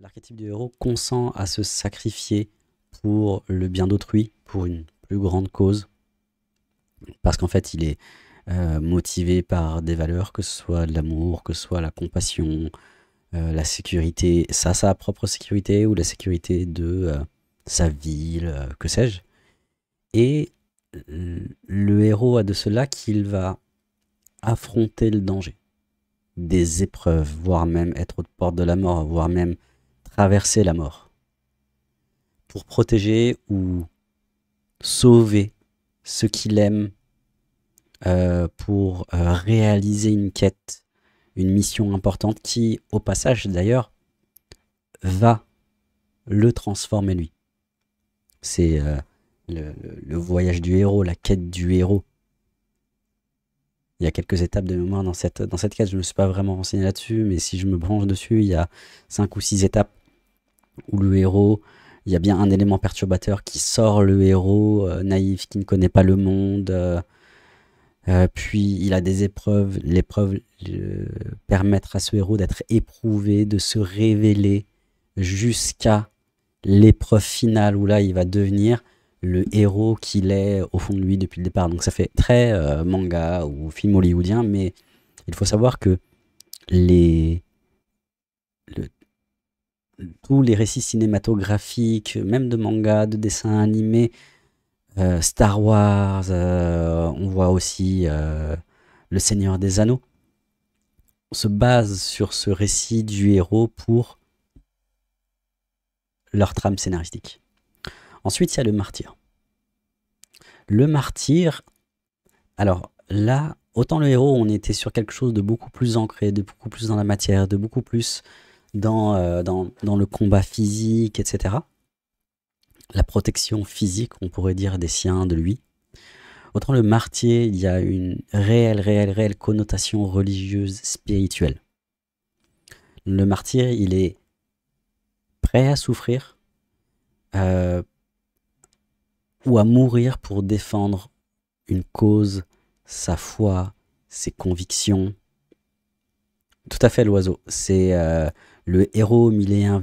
L'archétype du héros consent à se sacrifier pour le bien d'autrui, pour une plus grande cause, parce qu'en fait il est euh, motivé par des valeurs, que ce soit de l'amour, que ce soit la compassion, euh, la sécurité, sa, sa propre sécurité ou la sécurité de euh, sa ville, que sais-je. Et le héros a de cela qu'il va affronter le danger, des épreuves, voire même être aux portes de la mort, voire même traverser la mort, pour protéger ou sauver ceux qu'il aime, euh, pour euh, réaliser une quête, une mission importante qui, au passage d'ailleurs, va le transformer lui. C'est euh, le, voyage du héros, la quête du héros. Il y a quelques étapes de mémoire dans cette, dans cette quête, je ne me suis pas vraiment renseigné là-dessus, mais si je me branche dessus, il y a cinq ou six étapes où le héros, il y a bien un élément perturbateur qui sort le héros euh, naïf, qui ne connaît pas le monde. Euh, euh, puis il a des épreuves, l'épreuve permettre à ce héros d'être éprouvé, de se révéler jusqu'à l'épreuve finale où là il va devenir le héros qu'il est au fond de lui depuis le départ. Donc ça fait très manga ou film hollywoodien, mais il faut savoir que les... Le, tous les récits cinématographiques, même de mangas, de dessins animés, euh, Star Wars, euh, on voit aussi euh, Le Seigneur des Anneaux, se base sur ce récit du héros pour leur trame scénaristique. Ensuite, il y a le martyr. Le martyr, alors là, autant le héros, on était sur quelque chose de beaucoup plus ancré, de beaucoup plus dans la matière, de beaucoup plus dans, euh, dans, dans, le combat physique, etc. La protection physique, on pourrait dire, des siens, de lui. Autant le martyr, il y a une réelle, réelle, réelle connotation religieuse, spirituelle. Le martyr, il est prêt à souffrir euh, ou à mourir pour défendre une cause, sa foi, ses convictions. Tout à fait l'oiseau. C'est euh, le héros mille un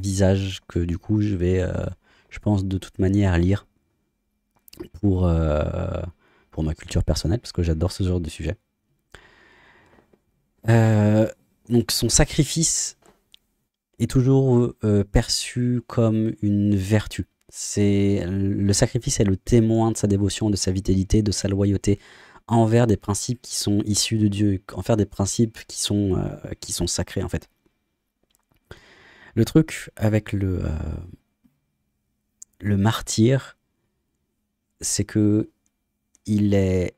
que du coup je vais, euh, je pense, de toute manière lire pour, euh, pour ma culture personnelle, parce que j'adore ce genre de sujet. Euh, donc son sacrifice est toujours perçu comme une vertu. C'est le sacrifice est le témoin de sa dévotion, de sa vitalité, de sa loyauté envers des principes qui sont issus de Dieu, envers des principes qui sont, qui sont sacrés en fait. Le truc avec le, euh, le martyr, c'est que il est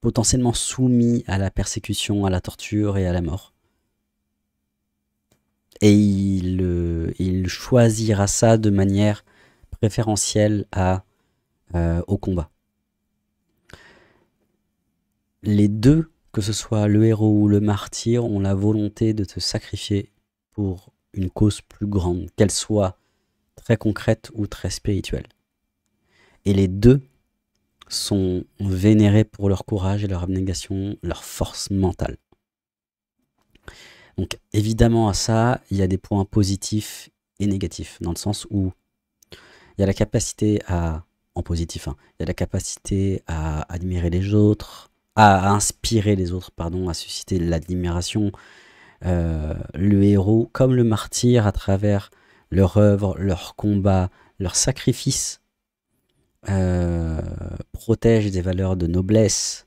potentiellement soumis à la persécution, à la torture et à la mort. Et il, euh, il choisira ça de manière préférentielle à, euh, au combat. Les deux, que ce soit le héros ou le martyr, ont la volonté de se sacrifier pour une cause plus grande, qu'elle soit très concrète ou très spirituelle. Et les deux sont vénérés pour leur courage et leur abnégation, leur force mentale. Donc évidemment à ça, il y a des points positifs et négatifs, dans le sens où il y a la capacité à, en positif, hein, il y a la capacité à admirer les autres, à, à inspirer les autres, pardon, à susciter l'admiration, euh, le héros comme le martyr à travers leur œuvre, leur combat, leur sacrifice, euh, protège des valeurs de noblesse,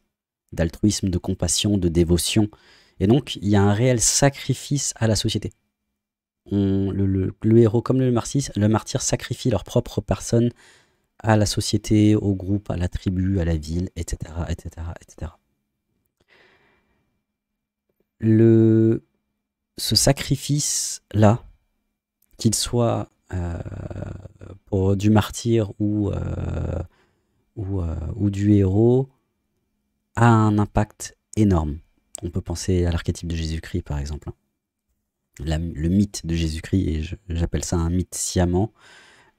d'altruisme, de compassion, de dévotion. Et donc, il y a un réel sacrifice à la société. le, héros comme le martyr, le martyr sacrifie leur propre personne à la société, au groupe, à la tribu, à la ville, etc. etc., etc. Le, ce sacrifice-là, qu'il soit euh, pour du martyr euh, euh, ou, du héros, a un impact énorme. On peut penser à l'archétype de Jésus-Christ, par exemple. le mythe de Jésus-Christ, et j'appelle ça un mythe sciemment,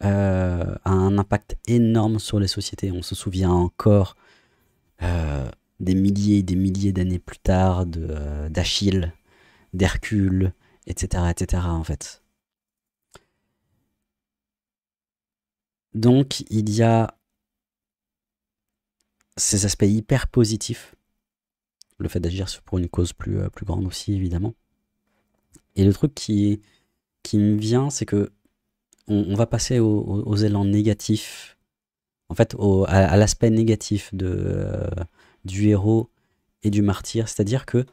a un impact énorme sur les sociétés. On se souvient encore des milliers et des milliers d'années plus tard d'Achille, d'Hercule, etc., etc., en fait. Donc, il y a ces aspects hyper positifs. Le fait d'agir pour une cause plus, euh, plus grande aussi, évidemment. Et le truc qui, qui me vient, c'est que on, va passer aux élans négatifs, en fait, à, l'aspect négatif de, euh, du héros et du martyr. C'est-à-dire que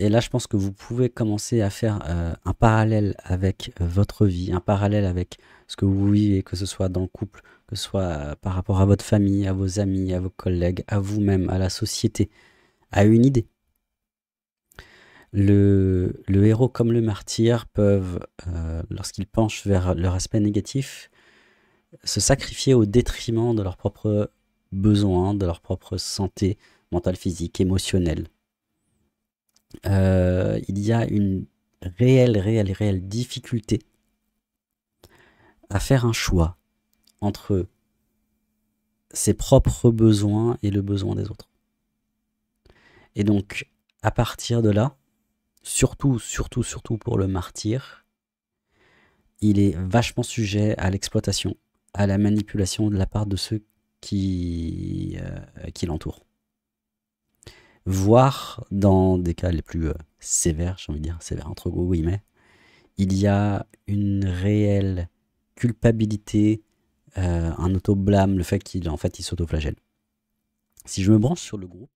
et là, je pense que vous pouvez commencer à faire euh, un parallèle avec euh, votre vie, un parallèle avec ce que vous vivez, que ce soit dans le couple, que ce soit euh, par rapport à votre famille, à vos amis, à vos collègues, à vous-même, à la société, à une idée. Le, héros comme le martyr peuvent, lorsqu'ils penchent vers leur aspect négatif, se sacrifier au détriment de leurs propres besoins, de leur propre santé mentale, physique, émotionnelle. Euh, il y a une réelle, réelle, réelle difficulté à faire un choix entre ses propres besoins et le besoin des autres. Et donc, à partir de là, surtout, surtout, surtout pour le martyr, il est vachement sujet à l'exploitation, à la manipulation de la part de ceux qui, euh, qui l'entourent voire dans des cas les plus euh, sévères, j'ai envie de dire, sévères entre gros guillemets, il y a une réelle culpabilité, euh, un auto-blâme, le fait qu'il en fait, il s'autoflagelle. Si je me branche sur le groupe...